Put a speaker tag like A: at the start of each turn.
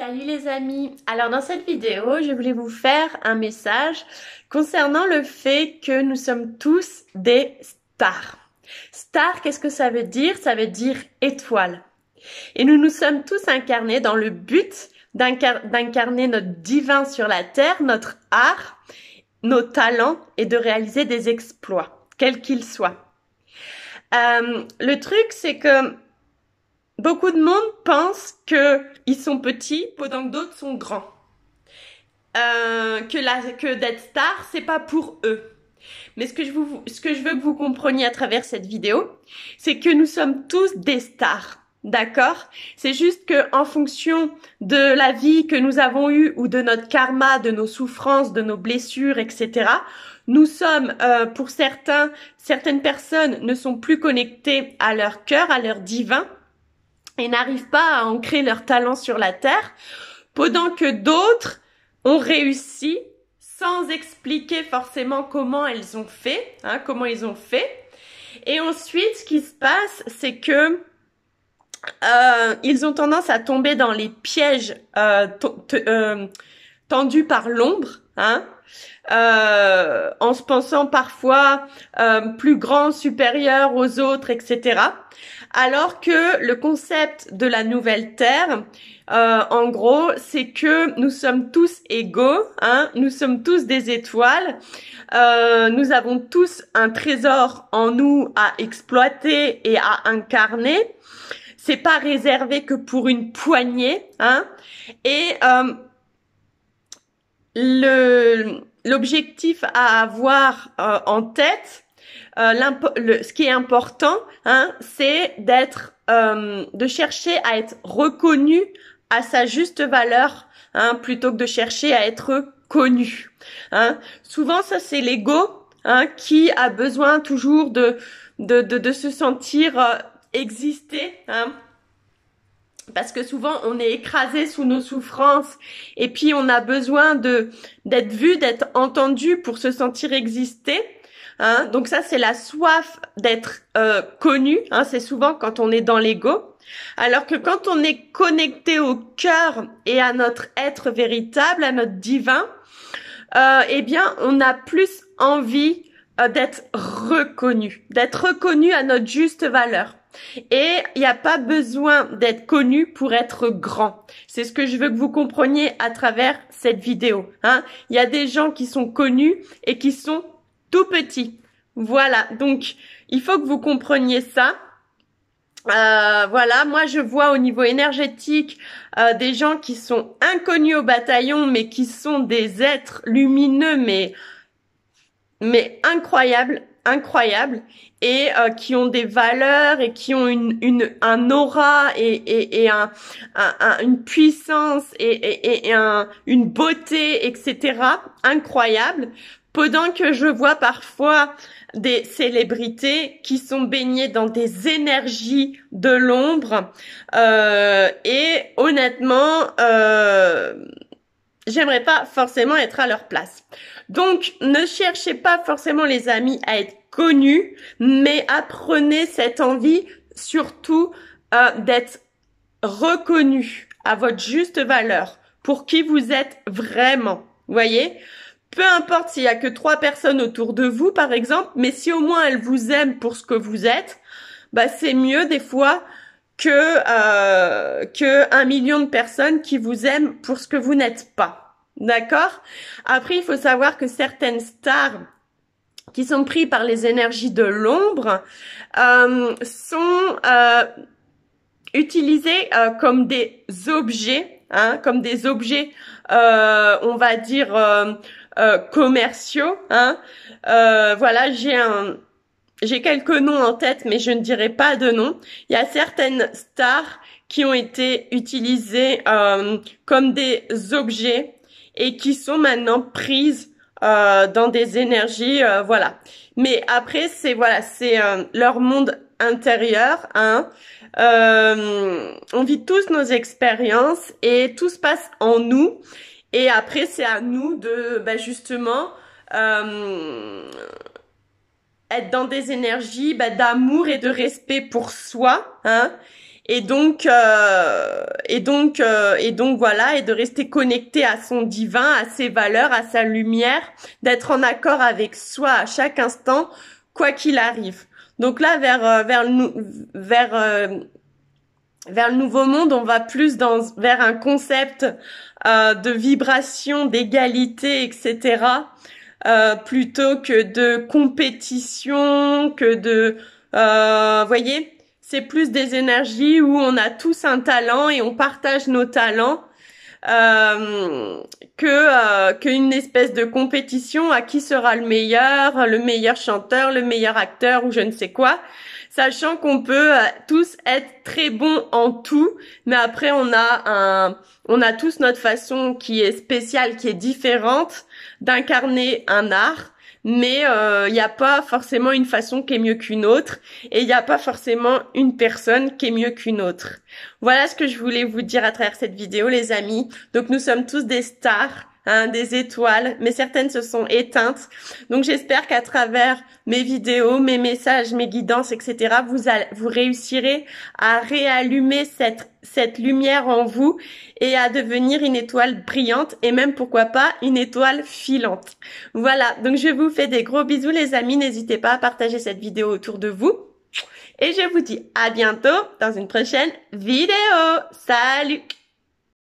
A: Salut les amis Alors dans cette vidéo, je voulais vous faire un message concernant le fait que nous sommes tous des stars. Star, qu'est-ce que ça veut dire Ça veut dire étoile. Et nous nous sommes tous incarnés dans le but d'incarner notre divin sur la terre, notre art, nos talents et de réaliser des exploits, quels qu'ils soient. Euh, le truc, c'est que Beaucoup de monde pense qu'ils sont petits pendant que d'autres sont grands. Euh, que la, que d'être star, c'est pas pour eux. Mais ce que, je vous, ce que je veux que vous compreniez à travers cette vidéo, c'est que nous sommes tous des stars. D'accord C'est juste que en fonction de la vie que nous avons eue ou de notre karma, de nos souffrances, de nos blessures, etc., nous sommes, euh, pour certains, certaines personnes ne sont plus connectées à leur cœur, à leur divin, et n'arrivent pas à ancrer leurs talents sur la terre, pendant que d'autres ont réussi sans expliquer forcément comment elles ont fait, hein, comment ils ont fait. Et ensuite, ce qui se passe, c'est que euh, ils ont tendance à tomber dans les pièges euh, euh tendu par l'ombre, hein, euh, en se pensant parfois euh, plus grand, supérieur aux autres, etc. Alors que le concept de la nouvelle terre, euh, en gros, c'est que nous sommes tous égaux, hein, nous sommes tous des étoiles, euh, nous avons tous un trésor en nous à exploiter et à incarner. C'est pas réservé que pour une poignée, hein, et euh, le l'objectif à avoir euh, en tête, euh, le, ce qui est important, hein, c'est d'être, euh, de chercher à être reconnu à sa juste valeur, hein, plutôt que de chercher à être connu. Hein. Souvent, ça c'est l'ego hein, qui a besoin toujours de de, de, de se sentir euh, exister. Hein parce que souvent on est écrasé sous nos souffrances et puis on a besoin de d'être vu, d'être entendu pour se sentir exister. Hein. Donc ça c'est la soif d'être euh, connu. Hein. C'est souvent quand on est dans l'ego. Alors que quand on est connecté au cœur et à notre être véritable, à notre divin, euh, eh bien on a plus envie euh, d'être reconnu, d'être reconnu à notre juste valeur. Et il n'y a pas besoin d'être connu pour être grand. C'est ce que je veux que vous compreniez à travers cette vidéo. Hein. Il y a des gens qui sont connus et qui sont tout petits. Voilà, donc il faut que vous compreniez ça. Euh, voilà, moi je vois au niveau énergétique euh, des gens qui sont inconnus au bataillon, mais qui sont des êtres lumineux, mais mais incroyables, incroyables et euh, qui ont des valeurs et qui ont une, un aura et, un, une puissance et, une beauté, etc. incroyable. Pendant que je vois parfois des célébrités qui sont baignées dans des énergies de l'ombre euh, et honnêtement euh, j'aimerais pas forcément être à leur place. Donc, ne cherchez pas forcément les amis à être connus, mais apprenez cette envie surtout euh, d'être reconnu à votre juste valeur pour qui vous êtes vraiment. vous Voyez peu importe s'il y a que trois personnes autour de vous, par exemple, mais si au moins elles vous aiment pour ce que vous êtes, bah c'est mieux des fois que euh, que un million de personnes qui vous aiment pour ce que vous n'êtes pas. D'accord Après, il faut savoir que certaines stars qui sont prises par les énergies de l'ombre euh, sont euh, euh, comme des objets, hein, comme des objets, euh, on va dire commerciaux. Hein. voilà, j'ai un j'ai quelques noms en tête, mais je ne dirai pas de noms. Il y a certaines stars qui ont été utilisées euh, comme des objets et qui sont maintenant prises euh, dans des énergies, euh, voilà. Mais après, c'est voilà, c'est euh, leur monde intérieur. Hein. Euh, on vit tous nos expériences et tout se passe en nous. Et après, c'est à nous de, ben, justement. Euh, être dans des énergies bah, d'amour et de respect pour soi, hein, et donc euh, et donc euh, et donc voilà et de rester connecté à son divin, à ses valeurs, à sa lumière, d'être en accord avec soi à chaque instant, quoi qu'il arrive. Donc là vers euh, vers le vers vers le nouveau monde, on va plus dans vers un concept de vibration, d'égalité, etc. Euh, plutôt que de compétition, que de... Euh, voyez, c'est plus des énergies où on a tous un talent et on partage nos talents euh, que euh, qu'une espèce de compétition à qui sera le meilleur, le meilleur chanteur, le meilleur acteur ou je ne sais quoi sachant qu'on peut euh, tous être très bons en tout, mais après on a un, on a tous notre façon qui est spéciale, qui est différente d'incarner un art mais euh, il n'y a pas forcément une façon qui est mieux qu'une autre et il n'y a pas forcément une personne qui est mieux qu'une autre. Voilà ce que je voulais vous dire à travers cette vidéo les amis. Donc nous sommes tous des stars Hein, des étoiles, mais certaines se sont éteintes. Donc j'espère qu'à travers mes vidéos, mes messages, mes guidances, etc., vous, vous réussirez à réallumer cette, cette lumière en vous et à devenir une étoile brillante et même pourquoi pas une étoile filante. Voilà, donc je vous fais des gros bisous les amis, n'hésitez pas à partager cette vidéo autour de vous. Et je vous dis à bientôt dans une prochaine vidéo. Salut